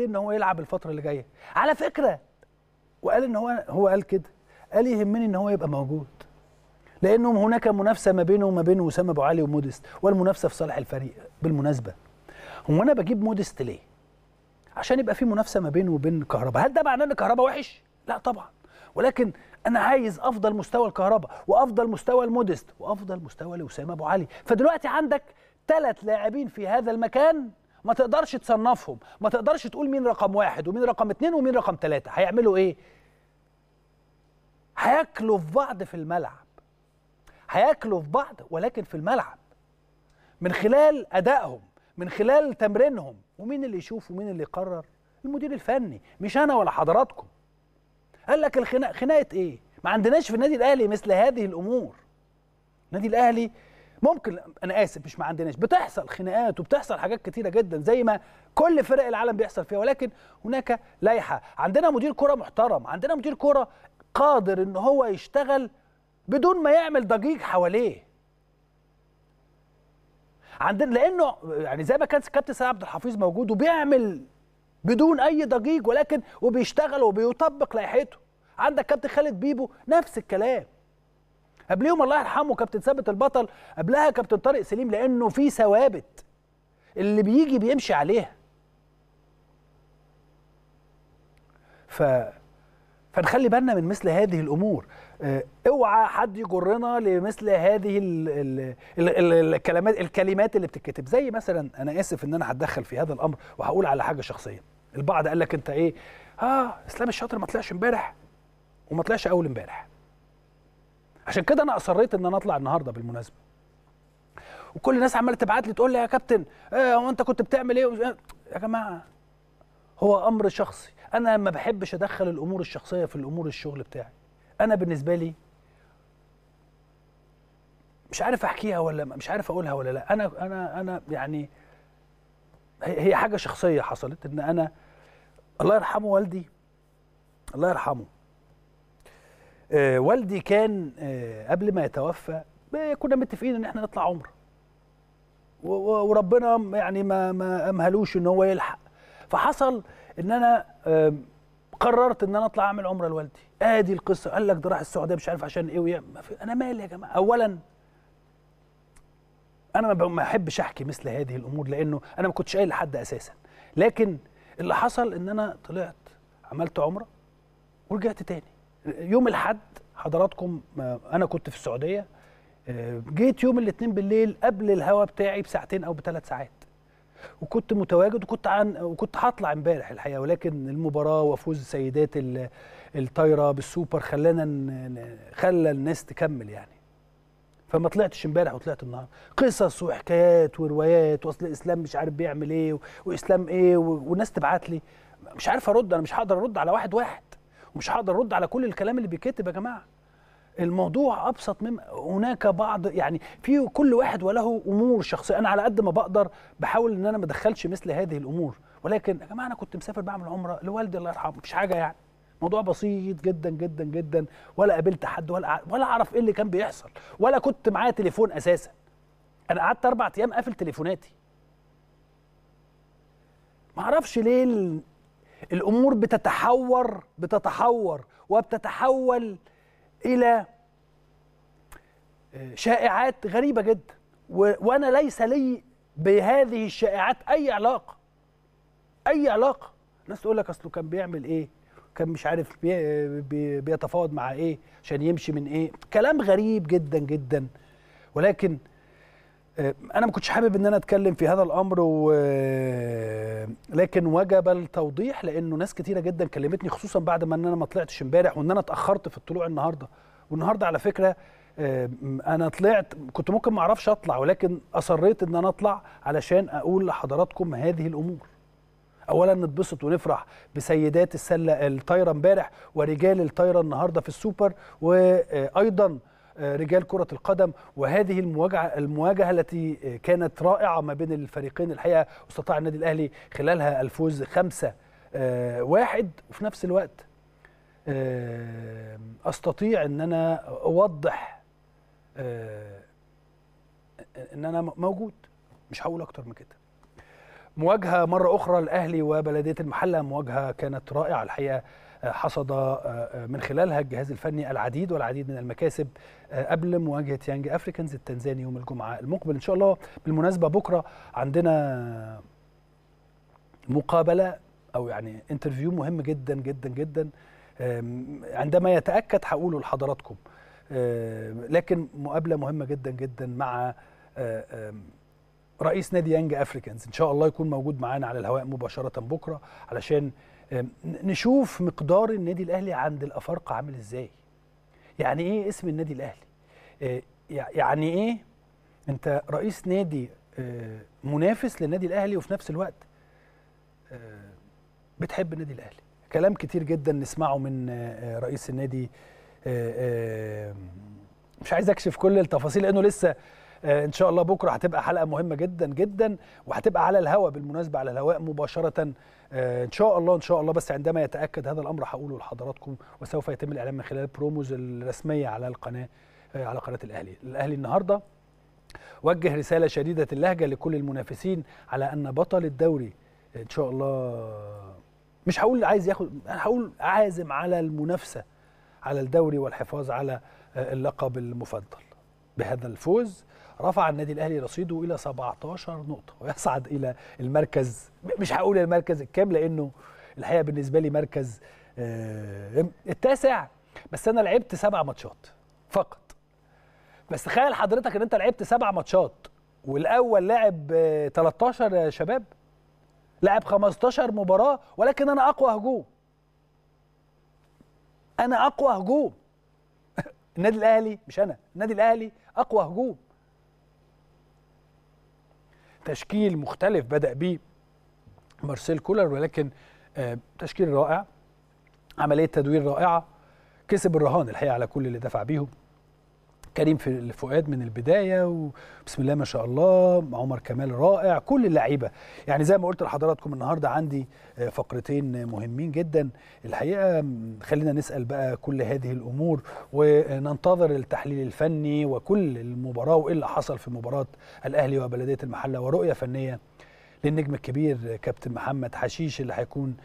ايديه ان هو يلعب الفتره اللي جايه على فكره وقال ان هو هو قال كده قال يهمني ان هو يبقى موجود لانهم هناك منافسه ما بينه وما بين وسام ابو علي وموديست والمنافسه في صالح الفريق بالمناسبه هو انا بجيب موديست ليه عشان يبقى في منافسه ما بينه وبين كهربا هل ده معناه ان كهربا وحش لا طبعا ولكن انا عايز افضل مستوى الكهربا وافضل مستوى الموديست وافضل مستوى لوسام ابو علي فدلوقتي عندك ثلاث لاعبين في هذا المكان ما تقدرش تصنفهم ما تقدرش تقول مين رقم واحد ومين رقم اتنين ومين رقم تلاتة هيعملوا ايه هياكلوا في بعض في الملعب هياكلوا في بعض ولكن في الملعب من خلال ادائهم من خلال تمرينهم ومين اللي يشوف ومين اللي يقرر المدير الفني مش انا ولا حضراتكم قال لك الخناقه خناقه ايه ما عندناش في النادي الاهلي مثل هذه الامور النادي الاهلي ممكن انا اسف مش ما عندناش بتحصل خناقات وبتحصل حاجات كتيره جدا زي ما كل فرق العالم بيحصل فيها ولكن هناك لائحه عندنا مدير كره محترم عندنا مدير كره قادر ان هو يشتغل بدون ما يعمل ضجيج حواليه عندنا لانه يعني زي ما كان كابتن سيد عبد الحفيظ موجود وبيعمل بدون اي ضجيج ولكن وبيشتغل وبيطبق لائحته عندك كابتن خالد بيبو نفس الكلام قبليهم الله يرحمه كابتن ثابت البطل قبلها كابتن طارق سليم لانه في ثوابت اللي بيجي بيمشي عليها ف فنخلي بالنا من مثل هذه الامور آه، اوعى حد يجرنا لمثل هذه الـ الـ الـ الكلمات الكلمات اللي بتتكتب زي مثلا انا اسف ان انا هتدخل في هذا الامر وهقول على حاجه شخصيه البعض قال لك انت ايه اه اسلام الشاطر ما طلعش امبارح وما طلعش اول امبارح عشان كده انا اصريت ان انا اطلع النهارده بالمناسبه وكل الناس عماله تبعت لي تقول لي يا كابتن آه، هو إيه انت كنت بتعمل ايه يا جماعه هو امر شخصي انا ما بحبش ادخل الامور الشخصيه في الامور الشغل بتاعي انا بالنسبه لي مش عارف احكيها ولا مش عارف اقولها ولا لا انا انا انا يعني هي حاجه شخصيه حصلت ان انا الله يرحمه والدي الله يرحمه آه، والدي كان آه، قبل ما يتوفى كنا متفقين ان احنا نطلع عمره وربنا يعني ما ما امهلوش ان هو يلحق فحصل ان انا قررت ان انا اطلع اعمل عمره لوالدي ادي القصه قال لك ده راح السعوديه مش عارف عشان ايه ويا انا مالي يا جماعه اولا انا ما بحبش احكي مثل هذه الامور لانه انا ما كنتش قايل لحد اساسا لكن اللي حصل ان انا طلعت عملت عمره ورجعت تاني يوم الاحد حضراتكم انا كنت في السعوديه آه، جيت يوم الاثنين بالليل قبل الهوا بتاعي بساعتين او بثلاث ساعات وكنت متواجد وكنت عن وكنت هطلع امبارح الحقيقه ولكن المباراه وفوز سيدات الطايره بالسوبر خلانا خلى الناس تكمل يعني فما طلعتش امبارح وطلعت النهارده قصص وحكايات وروايات واصل اسلام مش عارف بيعمل ايه واسلام ايه والناس تبعت لي مش عارف ارد انا مش هقدر ارد على واحد واحد مش هقدر ارد على كل الكلام اللي بيتكتب يا جماعه الموضوع ابسط مما هناك بعض يعني في كل واحد وله امور شخصيه انا على قد ما بقدر بحاول ان انا ما ادخلش مثل هذه الامور ولكن يا جماعه انا كنت مسافر بعمل عمره لوالدي الله يرحمه مش حاجه يعني موضوع بسيط جدا جدا جدا ولا قابلت حد ولا ولا اعرف ايه اللي كان بيحصل ولا كنت معايا تليفون اساسا انا قعدت اربع ايام قافل تليفوناتي ما اعرفش ليه الامور بتتحور بتتحور وبتتحول الى آه، شائعات غريبه جدا وانا ليس لي بهذه الشائعات اي علاقه اي علاقه الناس تقول لك اصله كان بيعمل ايه كان مش عارف بي بي بيتفاوض مع ايه عشان يمشي من ايه كلام غريب جدا جدا ولكن آه، انا ما كنتش حابب ان انا اتكلم في هذا الامر و لكن وجب التوضيح لانه ناس كتيره جدا كلمتني خصوصا بعد ما ان انا ما طلعتش امبارح وان انا اتاخرت في الطلوع النهارده والنهارده على فكره انا طلعت كنت ممكن ما اعرفش اطلع ولكن اصريت ان انا اطلع علشان اقول لحضراتكم هذه الامور اولا نتبسط ونفرح بسيدات السله الطايره امبارح ورجال الطايره النهارده في السوبر وايضا رجال كرة القدم وهذه المواجهة المواجهة التي كانت رائعة ما بين الفريقين الحقيقة واستطاع النادي الأهلي خلالها الفوز خمسة آه، واحد وفي نفس الوقت آه، أستطيع أن أنا أوضح آه، أن أنا موجود مش هقول أكتر من كده مواجهة مرة أخرى الأهلي وبلدية المحلة مواجهة كانت رائعة الحقيقة حصد آه، آه، من خلالها الجهاز الفني العديد والعديد من المكاسب آه، قبل مواجهه يانج افريكانز التنزاني يوم الجمعه المقبل ان شاء الله بالمناسبه بكره عندنا مقابله او يعني انترفيو مهم جدا جدا جدا عندما يتاكد هقوله لحضراتكم لكن مقابله مهمه جدا جدا مع رئيس نادي يانج افريكانز ان شاء الله يكون موجود معانا على الهواء مباشره بكره علشان نشوف مقدار النادي الاهلي عند الافارقه عامل ازاي يعني ايه اسم النادي الاهلي أه، يعني ايه انت رئيس نادي أه، منافس للنادي الاهلي وفي نفس الوقت أه، بتحب النادي الاهلي كلام كتير جدا نسمعه من رئيس النادي مش عايز اكشف كل التفاصيل لانه لسه آه، ان شاء الله بكره هتبقى حلقه مهمه جدا جدا وهتبقى على الهواء بالمناسبه على الهواء مباشره آه، ان شاء الله ان شاء الله بس عندما يتاكد هذا الامر هقوله لحضراتكم وسوف يتم الاعلان من خلال البروموز الرسميه على القناه آه، على قناه الاهلي الاهلي النهارده وجه رساله شديده اللهجه لكل المنافسين على ان بطل الدوري ان شاء الله مش هقول عايز ياخد انا هقول عازم على المنافسه على الدوري والحفاظ على اللقب المفضل بهذا الفوز رفع النادي الاهلي رصيده الى 17 نقطه ويصعد الى المركز مش هقول المركز الكام لانه الحقيقه بالنسبه لي مركز آه، التاسع بس انا لعبت سبع ماتشات فقط بس تخيل حضرتك ان انت لعبت سبع ماتشات والاول لاعب 13 آه، يا شباب لعب 15 مباراه ولكن انا اقوى هجوم انا اقوى هجوم النادي الاهلي مش انا النادي الاهلي اقوى هجوم تشكيل مختلف بدا بيه مارسيل كولر ولكن آه، تشكيل رائع عمليه تدوير رائعه كسب الرهان الحقيقه على كل اللي دفع بيهم كريم في فؤاد من البدايه وبسم الله ما شاء الله عمر كمال رائع كل اللعيبه يعني زي ما قلت لحضراتكم النهارده عندي آه، فقرتين مهمين جدا الحقيقه خلينا نسال بقى كل هذه الامور وننتظر التحليل الفني وكل المباراه وايه اللي حصل في مباراه الاهلي وبلديه المحله ورؤيه فنيه للنجم الكبير كابتن محمد حشيش اللي هيكون